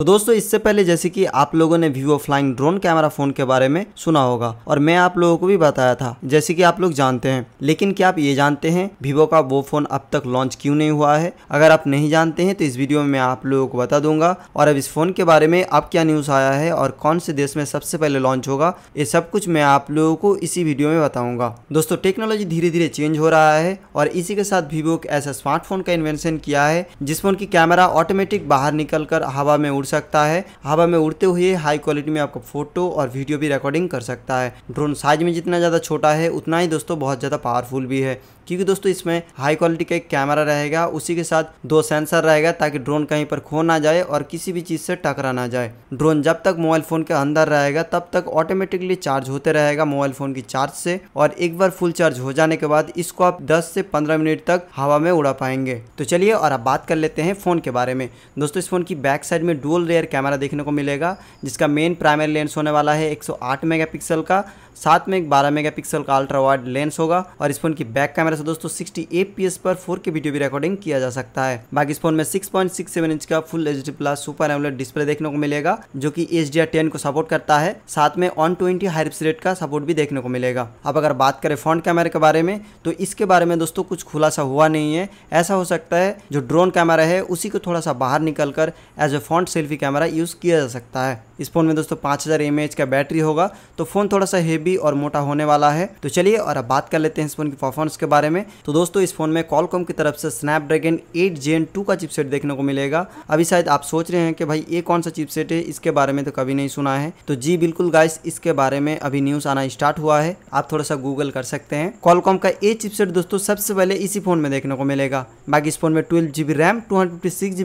तो दोस्तों इससे पहले जैसे कि आप लोगों ने Vivo flying drone camera phone के बारे में सुना होगा और मैं आप लोगों को भी बताया था जैसे कि आप लोग जानते हैं लेकिन क्या आप ये जानते हैं वीवो का वो फोन अब तक लॉन्च क्यों नहीं हुआ है अगर आप नहीं जानते हैं तो इस वीडियो में मैं आप लोगों को बता दूंगा और अब इस फोन के बारे में अब क्या न्यूज आया है और कौन से देश में सबसे पहले लॉन्च होगा ये सब कुछ मैं आप लोगों को इसी वीडियो में बताऊंगा दोस्तों टेक्नोलॉजी धीरे धीरे चेंज हो रहा है और इसी के साथ वीवो ऐसा स्मार्टफोन का इन्वेंशन किया है जिस फोन की कैमरा ऑटोमेटिक बाहर निकल हवा में उड़ सकता है हवा में उड़ते हुए हाई क्वालिटी में आपका फोटो और वीडियो भी रिकॉर्डिंग कर सकता है ड्रोन साइज में जितना ज़्यादा छोटा है उतना ही दोस्तों बहुत ज़्यादा पावरफुल भी है क्योंकि दोस्तों इसमें हाई क्वालिटी का एक कैमरा रहेगा उसी के साथ दो सेंसर रहेगा ताकि ड्रोन कहीं पर खो ना जाए और किसी भी चीज़ से टकरा ना जाए ड्रोन जब तक मोबाइल फ़ोन के अंदर रहेगा तब तक ऑटोमेटिकली चार्ज होते रहेगा मोबाइल फ़ोन की चार्ज से और एक बार फुल चार्ज हो जाने के बाद इसको आप 10 से 15 मिनट तक हवा में उड़ा पाएंगे तो चलिए और अब बात कर लेते हैं फ़ोन के बारे में दोस्तों इस फ़ोन की बैक साइड में डो डुअल रेयर कैमरा देखने को मिलेगा जिसका मेन प्राइमरी लेंस होने वाला है 108 मेगापिक्सल का साथ में एक 12 मेगापिक्सल का अल्ट्रा वाइड लेंस होगा और इस फोन की बैक कैमरा से दोस्तों 60 एपीएस पर 4K वीडियो भी रिकॉर्डिंग किया जा सकता है बाकी इस फोन में 6.67 इंच का full H plus super AMOLED display देखने को मिलेगा जो की एच डी को सपोर्ट करता है साथ में वन ट्वेंटी हाइप्स रेट का सपोर्ट भी देखने को मिलेगा अब अगर बात करें फ्रंट कैमरे के बारे में तो इसके बारे में दोस्तों कुछ खुलासा हुआ नहीं है ऐसा हो सकता है जो ड्रोन कैमरा है उसी को थोड़ा सा बाहर निकल कर as a front selfie camera use किया जा सकता है इस फोन में दोस्तों पाँच हज़ार का बैटरी होगा तो फ़ोन थोड़ा सा हेवी बेबी और मोटा होने वाला है तो चलिए और अब बात कर लेते हैं इस फोन की परफॉर्मेंस के बारे में तो दोस्तों इस फोन में कॉलकॉम की तरफ से स्नैपड्रैगन एट जेन टू का चिपसेट देखने को मिलेगा अभी शायद आप सोच रहे हैं कि भाई ये कौन सा चिपसेट है इसके बारे में तो कभी नहीं सुना है तो जी बिल्कुल गाइस इसके बारे में अभी न्यूज आना स्टार्ट हुआ है आप थोड़ा सा गूगल कर सकते हैं कॉलकॉम का ए चिपसेट दोस्तों सबसे पहले इसी फोन में देखने को मिलेगा बाकी इस फोन में ट्वेल्व जीबी रैम टू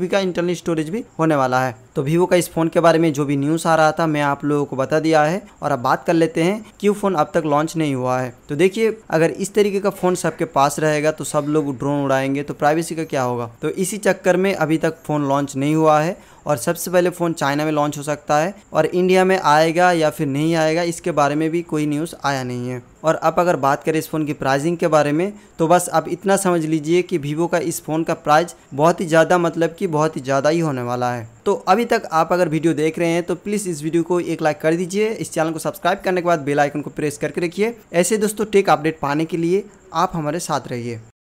का इंटरनल स्टोरेज भी होने वाला है तो वीवो का इस फ़ोन के बारे में जो भी न्यूज़ आ रहा था मैं आप लोगों को बता दिया है और अब बात कर लेते हैं क्यों फ़ोन अब तक लॉन्च नहीं हुआ है तो देखिए अगर इस तरीके का फ़ोन सबके पास रहेगा तो सब लोग ड्रोन उड़ाएंगे तो प्राइवेसी का क्या होगा तो इसी चक्कर में अभी तक फ़ोन लॉन्च नहीं हुआ है और सबसे पहले फ़ोन चाइना में लॉन्च हो सकता है और इंडिया में आएगा या फिर नहीं आएगा इसके बारे में भी कोई न्यूज़ आया नहीं है और अब अगर बात करें इस फ़ोन की प्राइसिंग के बारे में तो बस आप इतना समझ लीजिए कि वीवो का इस फ़ोन का प्राइस बहुत ही ज़्यादा मतलब कि बहुत ही ज़्यादा ही होने वाला है तो अभी तक आप अगर वीडियो देख रहे हैं तो प्लीज़ इस वीडियो को एक लाइक कर दीजिए इस चैनल को सब्सक्राइब करने के बाद बेल आइकन को प्रेस करके रखिए ऐसे दोस्तों टेक अपडेट पाने के लिए आप हमारे साथ रहिए